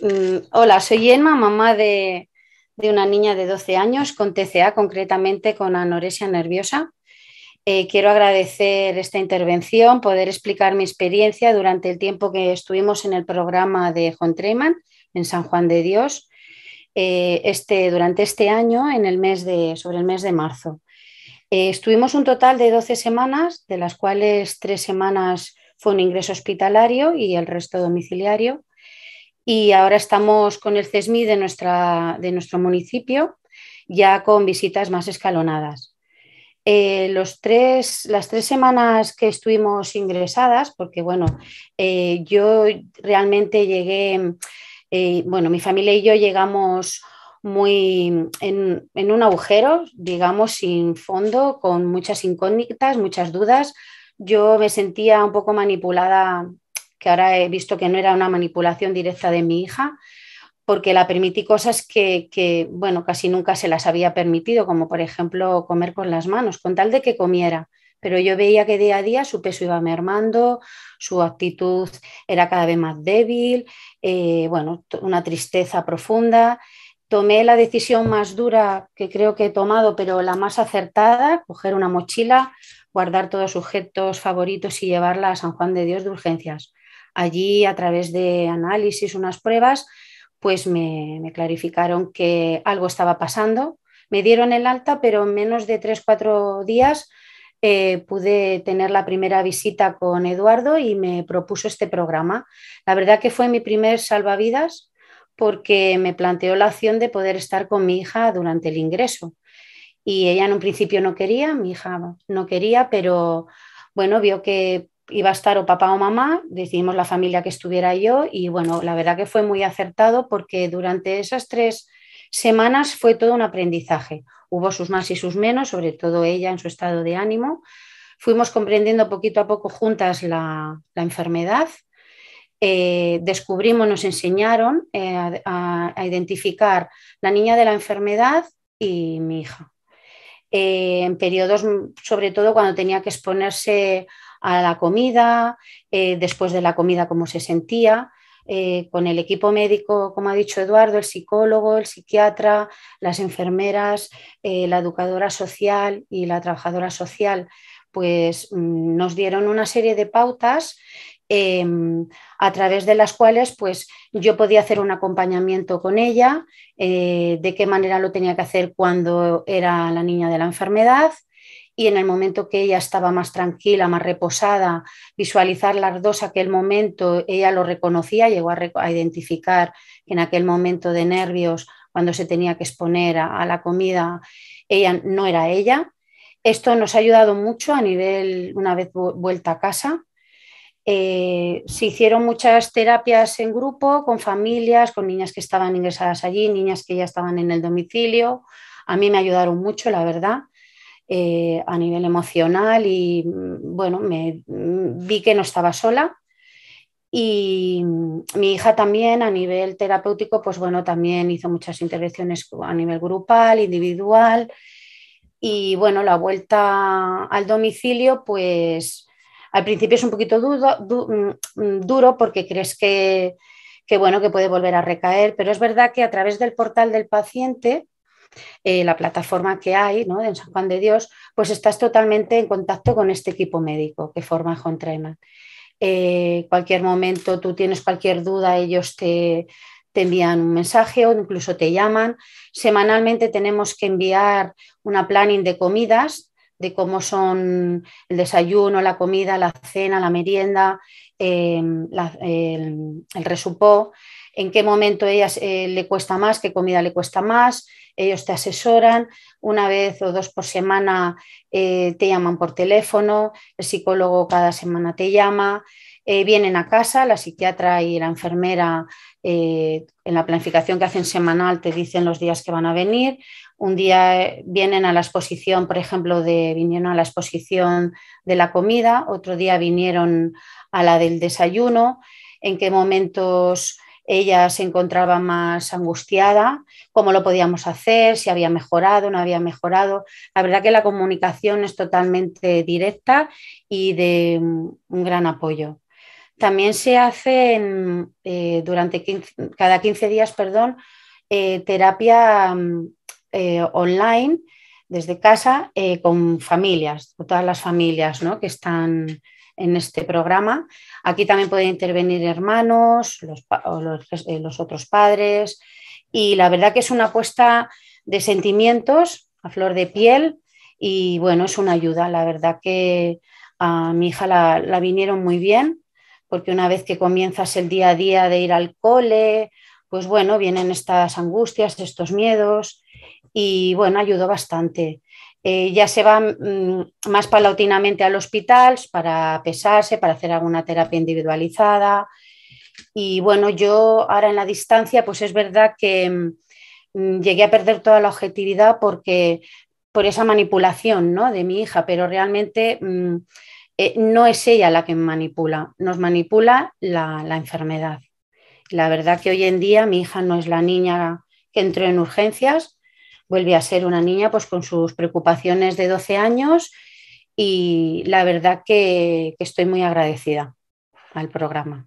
Mm, hola, soy Emma, mamá de, una niña de 12 años con TCA, concretamente con anorexia nerviosa. Eh, quiero agradecer esta intervención, poder explicar mi experiencia durante el tiempo que estuvimos en el programa de John Treyman en San Juan de Dios eh, este, durante este año, en el mes de, sobre el mes de marzo. Eh, estuvimos un total de 12 semanas, de las cuales tres semanas fue un ingreso hospitalario y el resto domiciliario y ahora estamos con el CESMI de, nuestra, de nuestro municipio, ya con visitas más escalonadas. Eh, los tres, las tres semanas que estuvimos ingresadas, porque bueno, eh, yo realmente llegué, eh, bueno, mi familia y yo llegamos muy en, en un agujero, digamos, sin fondo, con muchas incógnitas, muchas dudas. Yo me sentía un poco manipulada que ahora he visto que no era una manipulación directa de mi hija, porque la permití cosas que, bueno, casi nunca se las había permitido, como por ejemplo comer con las manos, con tal de que comiera. Pero yo veía que día a día su peso iba mermando, su actitud era cada vez más débil, eh, bueno, una tristeza profunda. Tomé la decisión más dura que creo que he tomado, pero la más acertada, coger una mochila, guardar todos sus objetos favoritos y llevarla a San Juan de Dios de urgencias Allí, a través de análisis, unas pruebas, pues me, clarificaron que algo estaba pasando. Me dieron el alta, pero en menos de 3 cuatro días eh, pude tener la primera visita con Eduardo y me propuso este programa. La verdad que fue mi primer salvavidas porque me planteó la opción de poder estar con mi hija durante el ingreso. Y ella en un principio no quería, mi hija no quería, pero bueno, vio que iba a estar o papá o mamá, decidimos la familia que estuviera yo y bueno, la verdad que fue muy acertado porque durante esas tres semanas fue todo un aprendizaje. Hubo sus más y sus menos, sobre todo ella en su estado de ánimo. Fuimos comprendiendo poquito a poco juntas la, enfermedad. Eh, descubrimos, nos enseñaron eh, a identificar la niña de la enfermedad y mi hija. Eh, en periodos, sobre todo cuando tenía que exponerse a la comida, eh, después de la comida cómo se sentía. Eh, con el equipo médico, como ha dicho Eduardo, el psicólogo, el psiquiatra, las enfermeras, la educadora social y la trabajadora social, pues mm, nos dieron una serie de pautas Em, a través de las cuales pues, yo podía hacer un acompañamiento con ella, eh, de qué manera lo tenía que hacer cuando era la niña de la enfermedad y en el momento que ella estaba más tranquila, más reposada, visualizar las dos aquel momento, ella lo reconocía, llegó a, identificar que en aquel momento de nervios, cuando se tenía que exponer a la comida, ella no era ella, esto nos ha ayudado mucho a nivel, una vez vuelta a casa, eh, se hicieron muchas terapias en grupo, con familias, con niñas que estaban ingresadas allí, niñas que ya estaban en el domicilio. A mí me ayudaron mucho, la verdad, eh, a nivel emocional y mm, bueno, me, mm, vi que no estaba sola. Y mm, mi hija también a nivel terapéutico, pues bueno, también hizo muchas intervenciones a nivel grupal, individual. Y bueno, la vuelta al domicilio, pues al principio es un poquito mm, mm, duro, porque crees que, bueno, que puede volver a recaer, pero es verdad que a través del portal del paciente, eh, la plataforma que hay en San Juan de Dios, pues estás totalmente en contacto con este equipo médico que forma Juan eh, cualquier momento tú tienes cualquier duda, ellos te, te envían un mensaje o incluso te llaman. Semanalmente tenemos que enviar una planning de comidas de cómo son el desayuno, la comida, la cena, la merienda, em, el, resupo, en qué momento ellas eh, le cuesta más, qué comida le cuesta más, ellos te asesoran, una vez o dos por semana eh, te llaman por teléfono, el psicólogo cada semana te llama, eh, vienen a casa, la psiquiatra y la enfermera eh, en la planificación que hacen semanal te dicen los días que van a venir. Un día eh, vienen a la exposición, por ejemplo, de, vinieron a la exposición de la comida, otro día vinieron a la del desayuno, en qué momentos ella se encontraba más angustiada, cómo lo podíamos hacer, si había mejorado, no había mejorado. La verdad que la comunicación es totalmente directa y de mm, un gran apoyo. También se hace eh, durante cada 15 días, perdón, eh, terapia mm, eh, online desde casa con familias, con todas las familias ¿no? que están en este programa. Aquí también pueden intervenir hermanos, los, otros padres, y la verdad que es una apuesta de sentimientos a flor de piel y bueno, es una ayuda. La verdad que a mi hija la vinieron muy bien porque una vez que comienzas el día a día de ir al cole, pues bueno, vienen estas angustias, estos miedos y bueno, ayudó bastante. Eh, ya se va mm, más palatinamente al hospital para pesarse, para hacer alguna terapia individualizada. Y bueno, yo ahora en la distancia, pues es verdad que mm, mm, llegué a perder toda la objetividad porque por esa manipulación ¿no? de mi hija, pero realmente eh, no es ella la que manipula, nos manipula la, enfermedad. La verdad que hoy en día mi hija no es la niña que entró en urgencias, vuelve a ser una niña pues con sus preocupaciones de 12 años y la verdad que estoy muy agradecida al programa.